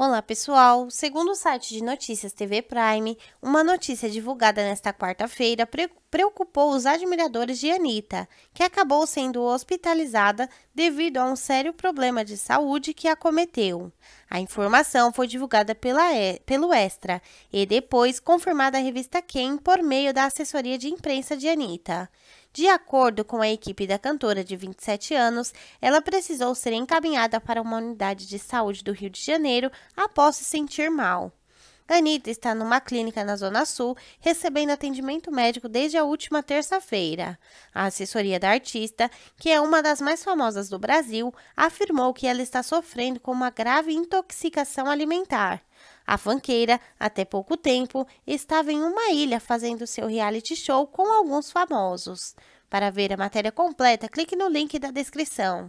Olá, pessoal! Segundo o site de notícias TV Prime, uma notícia divulgada nesta quarta-feira pre preocupou os admiradores de Anitta, que acabou sendo hospitalizada devido a um sério problema de saúde que acometeu. A informação foi divulgada pela e pelo Extra e depois confirmada à revista Quem por meio da assessoria de imprensa de Anitta. De acordo com a equipe da cantora de 27 anos, ela precisou ser encaminhada para uma unidade de saúde do Rio de Janeiro após se sentir mal. Anitta está numa clínica na Zona Sul, recebendo atendimento médico desde a última terça-feira. A assessoria da artista, que é uma das mais famosas do Brasil, afirmou que ela está sofrendo com uma grave intoxicação alimentar. A fanqueira, até pouco tempo, estava em uma ilha fazendo seu reality show com alguns famosos. Para ver a matéria completa, clique no link da descrição.